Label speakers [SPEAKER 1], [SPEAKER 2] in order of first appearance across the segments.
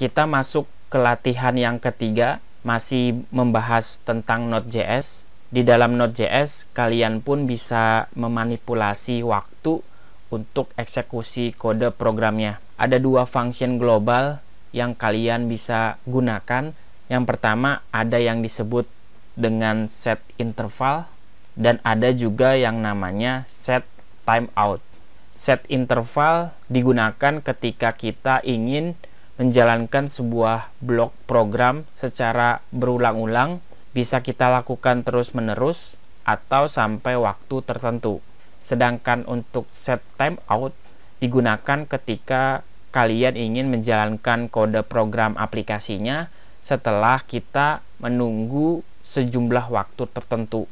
[SPEAKER 1] kita masuk ke latihan yang ketiga, masih membahas tentang Node.js. Di dalam Node.js, kalian pun bisa memanipulasi waktu untuk eksekusi kode programnya. Ada dua function global yang kalian bisa gunakan. Yang pertama ada yang disebut dengan set interval dan ada juga yang namanya set timeout. Set interval digunakan ketika kita ingin menjalankan sebuah blok program secara berulang-ulang bisa kita lakukan terus-menerus atau sampai waktu tertentu. Sedangkan untuk set time out digunakan ketika kalian ingin menjalankan kode program aplikasinya setelah kita menunggu sejumlah waktu tertentu.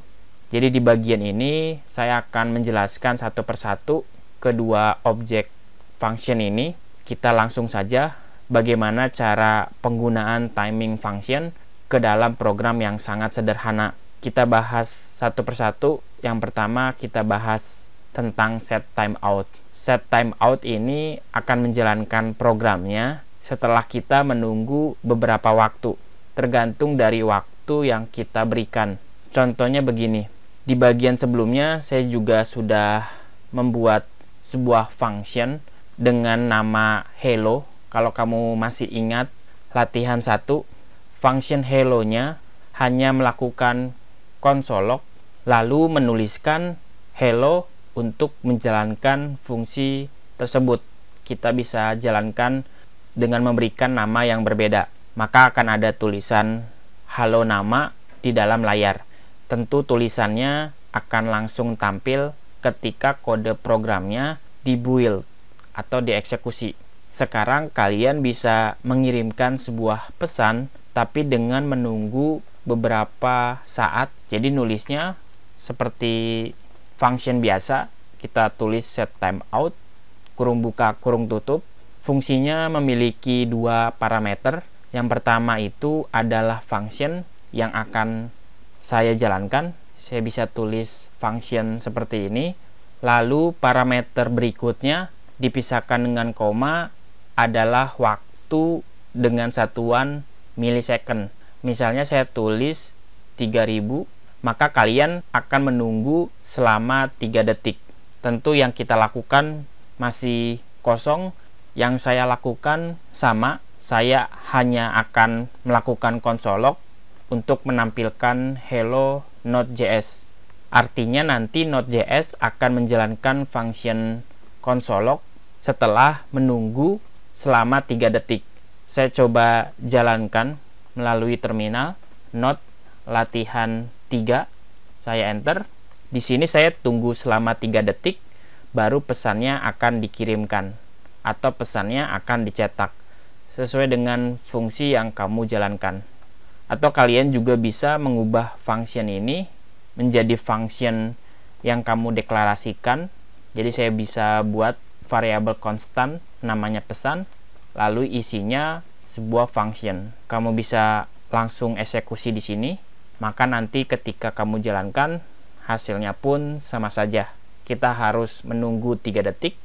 [SPEAKER 1] Jadi di bagian ini saya akan menjelaskan satu persatu kedua objek function ini. Kita langsung saja bagaimana cara penggunaan timing function ke dalam program yang sangat sederhana. Kita bahas satu persatu. Yang pertama kita bahas tentang set timeout. Set timeout ini akan menjalankan programnya setelah kita menunggu beberapa waktu, tergantung dari waktu yang kita berikan. Contohnya begini, di bagian sebelumnya saya juga sudah membuat sebuah function dengan nama hello kalau kamu masih ingat latihan satu, function hello-nya hanya melakukan log lalu menuliskan hello untuk menjalankan fungsi tersebut. Kita bisa jalankan dengan memberikan nama yang berbeda. Maka akan ada tulisan halo nama di dalam layar. Tentu tulisannya akan langsung tampil ketika kode programnya dibuild atau dieksekusi. Sekarang kalian bisa mengirimkan sebuah pesan tapi dengan menunggu beberapa saat. Jadi nulisnya seperti function biasa, kita tulis set time out kurung buka kurung tutup. Fungsinya memiliki dua parameter. Yang pertama itu adalah function yang akan saya jalankan. Saya bisa tulis function seperti ini. Lalu parameter berikutnya dipisahkan dengan koma adalah waktu dengan satuan milisecond. Misalnya saya tulis 3000, maka kalian akan menunggu selama 3 detik. Tentu yang kita lakukan masih kosong, yang saya lakukan sama, saya hanya akan melakukan log untuk menampilkan hello node.js. Artinya nanti node.js akan menjalankan function log setelah menunggu selama 3 detik. Saya coba jalankan melalui terminal not latihan 3. Saya enter. Di sini saya tunggu selama 3 detik baru pesannya akan dikirimkan atau pesannya akan dicetak sesuai dengan fungsi yang kamu jalankan. Atau kalian juga bisa mengubah function ini menjadi function yang kamu deklarasikan. Jadi saya bisa buat variabel konstan namanya pesan, lalu isinya sebuah function. Kamu bisa langsung eksekusi di sini, maka nanti ketika kamu jalankan hasilnya pun sama saja. Kita harus menunggu tiga detik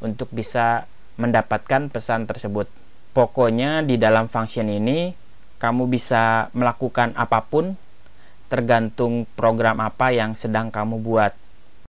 [SPEAKER 1] untuk bisa mendapatkan pesan tersebut. Pokoknya di dalam function ini kamu bisa melakukan apapun tergantung program apa yang sedang kamu buat.